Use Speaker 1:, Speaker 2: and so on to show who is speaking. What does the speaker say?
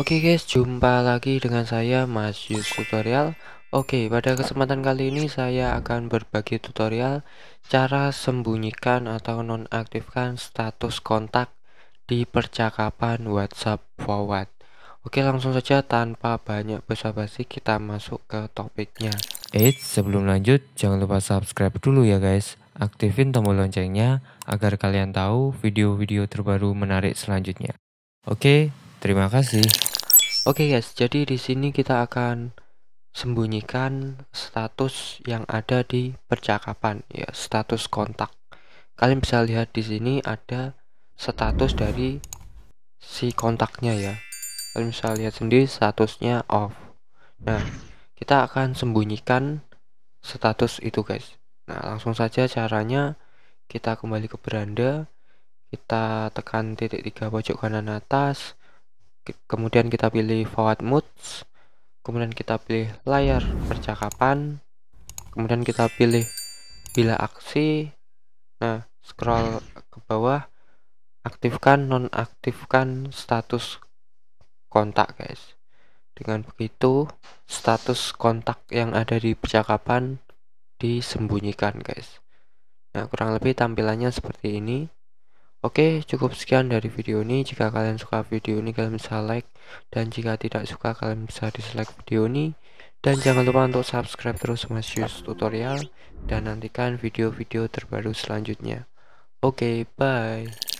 Speaker 1: Oke okay guys, jumpa lagi dengan saya Mas Yus Tutorial. Oke, okay, pada kesempatan kali ini saya akan berbagi tutorial cara sembunyikan atau nonaktifkan status kontak di percakapan WhatsApp forward. Oke langsung saja tanpa banyak basa-basi kita masuk ke topiknya Eits eh, sebelum lanjut jangan lupa subscribe dulu ya guys aktifin tombol loncengnya agar kalian tahu video-video terbaru menarik selanjutnya. Oke, terima kasih. Oke guys, jadi di sini kita akan sembunyikan status yang ada di percakapan ya, status kontak. Kalian bisa lihat di sini ada status dari si kontaknya ya. Kalian bisa lihat sendiri statusnya off. Nah, kita akan sembunyikan status itu guys Nah, langsung saja caranya kita kembali ke beranda, kita tekan titik tiga pojok kanan atas, kemudian kita pilih forward modes, kemudian kita pilih layar percakapan, kemudian kita pilih bila aksi. Nah, scroll ke bawah, aktifkan nonaktifkan status kontak, guys. Dengan begitu, status kontak yang ada di percakapan disembunyikan guys nah kurang lebih tampilannya seperti ini Oke, cukup sekian dari video ini. Jika kalian suka video ini, kalian bisa like. Dan jika tidak suka, kalian bisa dislike video ini. Dan jangan lupa untuk subscribe terus Mas Yus Tutorial. Dan nantikan video-video terbaru selanjutnya. Oke, bye.